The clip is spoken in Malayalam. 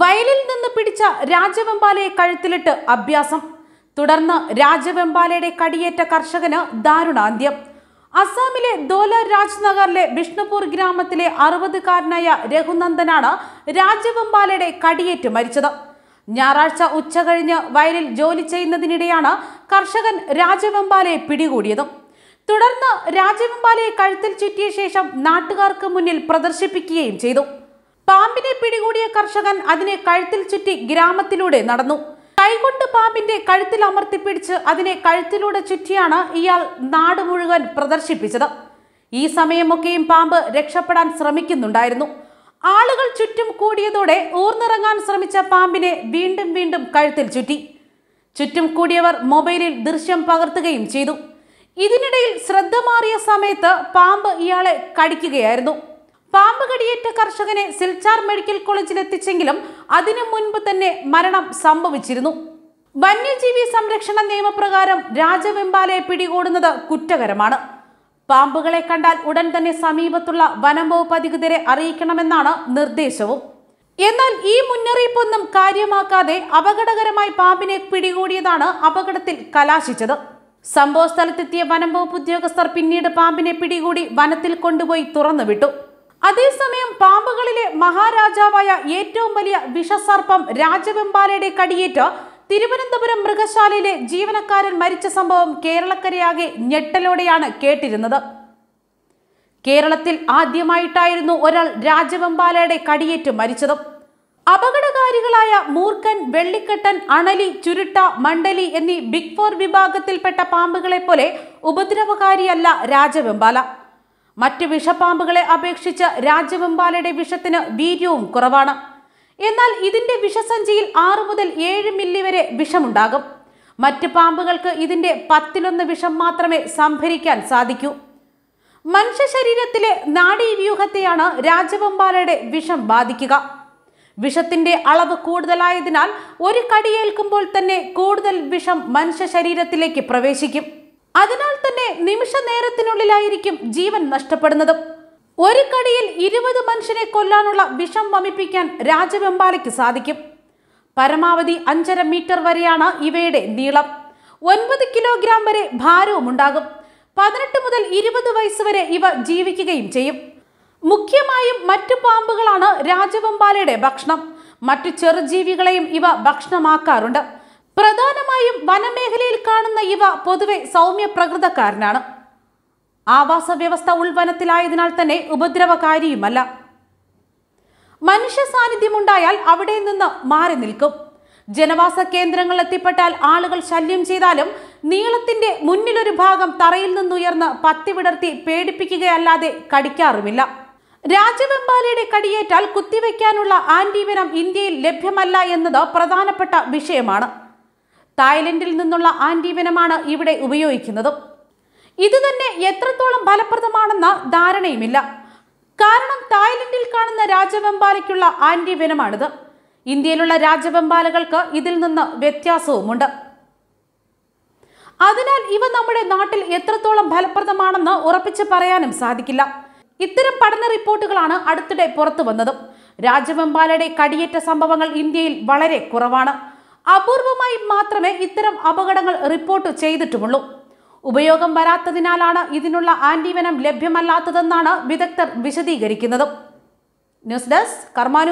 വയലിൽ നിന്ന് പിടിച്ച രാജവെമ്പാലയെ കഴുത്തിലിട്ട് അഭ്യാസം തുടർന്ന് രാജവെമ്പാലയുടെ കടിയേറ്റ കർഷകന് ദാരുണാന്ത്യം അസാമിലെ ദോല രാജ്നഗറിലെ ബിഷ്ണുപൂർ ഗ്രാമത്തിലെ അറുപതുകാരനായ രഘുനന്ദനാണ് രാജവെമ്പാലയുടെ കടിയേറ്റ് മരിച്ചത് ഞായറാഴ്ച കഴിഞ്ഞ് വയലിൽ ജോലി ചെയ്യുന്നതിനിടെയാണ് കർഷകൻ രാജവെമ്പാലയെ പിടികൂടിയത് തുടർന്ന് രാജവെമ്പാലയെ കഴുത്തിൽ ചുറ്റിയ ശേഷം നാട്ടുകാർക്ക് മുന്നിൽ പ്രദർശിപ്പിക്കുകയും ചെയ്തു പാമ്പിനെ പിടികൂടിയ കർഷകൻ അതിനെ കഴുത്തിൽ ചുറ്റി ഗ്രാമത്തിലൂടെ നടന്നു കൈകൊണ്ട് പാമ്പിന്റെ കഴുത്തിൽ അമർത്തിപ്പിടിച്ച് അതിനെ കഴുത്തിലൂടെ ചുറ്റിയാണ് ഇയാൾ നാട് മുഴുവൻ പ്രദർശിപ്പിച്ചത് ഈ സമയമൊക്കെയും പാമ്പ് രക്ഷപ്പെടാൻ ശ്രമിക്കുന്നുണ്ടായിരുന്നു ആളുകൾ ചുറ്റും കൂടിയതോടെ ഊർന്നിറങ്ങാൻ ശ്രമിച്ച പാമ്പിനെ വീണ്ടും വീണ്ടും കഴുത്തിൽ ചുറ്റി ചുറ്റും കൂടിയവർ മൊബൈലിൽ ദൃശ്യം പകർത്തുകയും ചെയ്തു ഇതിനിടയിൽ ശ്രദ്ധ മാറിയ സമയത്ത് പാമ്പ് ഇയാളെ കടിക്കുകയായിരുന്നു പാമ്പ് കടിയേറ്റ കർഷകനെ സിൽച്ചാർ മെഡിക്കൽ കോളേജിൽ എത്തിച്ചെങ്കിലും അതിനു മുൻപ് തന്നെ മരണം സംഭവിച്ചിരുന്നു വന്യജീവി സംരക്ഷണ നിയമപ്രകാരം രാജവെമ്പാലയെ പിടികൂടുന്നത് കുറ്റകരമാണ് പാമ്പുകളെ കണ്ടാൽ ഉടൻ തന്നെ സമീപത്തുള്ള വനം വകുപ്പ് അധികൃതരെ അറിയിക്കണമെന്നാണ് നിർദ്ദേശവും എന്നാൽ ഈ മുന്നറിയിപ്പൊന്നും കാര്യമാക്കാതെ അപകടകരമായി പാമ്പിനെ പിടികൂടിയതാണ് അപകടത്തിൽ കലാശിച്ചത് സംഭവ സ്ഥലത്തെത്തിയ വനം വകുപ്പ് ഉദ്യോഗസ്ഥർ പിന്നീട് പാമ്പിനെ പിടികൂടി വനത്തിൽ കൊണ്ടുപോയി തുറന്നുവിട്ടു അതേസമയം പാമ്പുകളിലെ മഹാരാജാവായ ഏറ്റവും വലിയ വിഷസർപ്പം രാജവെമ്പാലയുടെ കടിയേറ്റ് തിരുവനന്തപുരം മൃഗശാലയിലെ ജീവനക്കാരൻ മരിച്ച സംഭവം കേരളക്കരയാകെ ഞെട്ടലോടെയാണ് കേട്ടിരുന്നത് കേരളത്തിൽ ആദ്യമായിട്ടായിരുന്നു ഒരാൾ രാജവെമ്പാലയുടെ കടിയേറ്റ് മരിച്ചത് അപകടകാരികളായ മൂർഖൻ വെള്ളിക്കെട്ടൻ അണലി ചുരുട്ട മണ്ടലി എന്നീ ബിഗ് ഫോർ വിഭാഗത്തിൽപ്പെട്ട പാമ്പുകളെ പോലെ ഉപദ്രവകാരിയല്ല രാജവെമ്പാല മറ്റ് വിഷപ്പാമ്പുകളെ അപേക്ഷിച്ച് രാജവെമ്പാലയുടെ വിഷത്തിന് വീര്യവും കുറവാണ് എന്നാൽ ഇതിന്റെ വിഷസഞ്ചിയിൽ ആറ് മുതൽ ഏഴ് മില്ലി വരെ വിഷമുണ്ടാകും മറ്റ് പാമ്പുകൾക്ക് ഇതിന്റെ പത്തിലൊന്ന് വിഷം മാത്രമേ സംഭരിക്കാൻ സാധിക്കൂ മനുഷ്യ ശരീരത്തിലെ നാഡീവ്യൂഹത്തെയാണ് രാജവെമ്പാലയുടെ വിഷം ബാധിക്കുക വിഷത്തിന്റെ അളവ് കൂടുതലായതിനാൽ ഒരു കടിയേൽക്കുമ്പോൾ തന്നെ കൂടുതൽ വിഷം മനുഷ്യ ശരീരത്തിലേക്ക് പ്രവേശിക്കും അതിനാൽ തന്നെ നിമിഷ നേരത്തിനുള്ളിലായിരിക്കും ജീവൻ നഷ്ടപ്പെടുന്നത് ഒരു കടിയിൽ ഇരുപത് മനുഷ്യരെ കൊല്ലാനുള്ള വിഷം വമിപ്പിക്കാൻ രാജവെമ്പാലയ്ക്ക് സാധിക്കും പരമാവധി അഞ്ചര മീറ്റർ വരെയാണ് ഇവയുടെ നീളം ഒൻപത് കിലോഗ്രാം വരെ ഭാരവും ഉണ്ടാകും പതിനെട്ട് മുതൽ ഇരുപത് വയസ്സ് വരെ ഇവ ജീവിക്കുകയും ചെയ്യും മുഖ്യമായും മറ്റു പാമ്പുകളാണ് രാജവെമ്പാലയുടെ ഭക്ഷണം മറ്റു ചെറുജീവികളെയും ഇവ ഭക്ഷണമാക്കാറുണ്ട് പ്രധാനമായും വനമേഖലയിൽ കാണുന്ന ഇവ പൊതുവെ സൗമ്യ പ്രകൃതക്കാരനാണ് ആവാസ വ്യവസ്ഥ ഉൾവനത്തിലായതിനാൽ തന്നെ ഉപദ്രവകാരിയുമല്ല മനുഷ്യ സാന്നിധ്യമുണ്ടായാൽ അവിടെ നിന്ന് മാറി നിൽക്കും ജനവാസ കേന്ദ്രങ്ങൾ എത്തിപ്പെട്ടാൽ ആളുകൾ ശല്യം ചെയ്താലും നീളത്തിന്റെ മുന്നിലൊരു ഭാഗം തറയിൽ നിന്നുയർന്ന് പത്തി വിടർത്തി പേടിപ്പിക്കുകയല്ലാതെ കടിക്കാറുമില്ല രാജവെമ്പാലയുടെ കടിയേറ്റാൽ കുത്തിവെക്കാനുള്ള ആന്റിവെനം ഇന്ത്യയിൽ ലഭ്യമല്ല എന്നത് പ്രധാനപ്പെട്ട വിഷയമാണ് തായ്ലൻഡിൽ നിന്നുള്ള ആന്റിവനമാണ് ഇവിടെ ഉപയോഗിക്കുന്നത് ഇത് തന്നെ എത്രത്തോളം ഫലപ്രദമാണെന്ന ധാരണയുമില്ല കാരണം തായ്ലൻഡിൽ കാണുന്ന രാജവെമ്പാലയ്ക്കുള്ള ആന്റിവനമാണിത് ഇന്ത്യയിലുള്ള രാജവെമ്പാലകൾക്ക് ഇതിൽ നിന്ന് വ്യത്യാസവുമുണ്ട് അതിനാൽ ഇവ നമ്മുടെ നാട്ടിൽ എത്രത്തോളം ഫലപ്രദമാണെന്ന് ഉറപ്പിച്ച് പറയാനും സാധിക്കില്ല ഇത്തരം പഠന റിപ്പോർട്ടുകളാണ് അടുത്തിടെ പുറത്തു വന്നതും രാജവെമ്പാലയുടെ കടിയേറ്റ സംഭവങ്ങൾ ഇന്ത്യയിൽ വളരെ കുറവാണ് അപൂർവമായി മാത്രമേ ഇത്തരം അപകടങ്ങൾ റിപ്പോർട്ട് ചെയ്തിട്ടുമുള്ളൂ ഉപയോഗം വരാത്തതിനാലാണ് ഇതിനുള്ള ആന്റിവനം ലഭ്യമല്ലാത്തതെന്നാണ് വിദഗ്ധർ വിശദീകരിക്കുന്നത് ന്യൂസ് ഡെസ്ക് കർമാ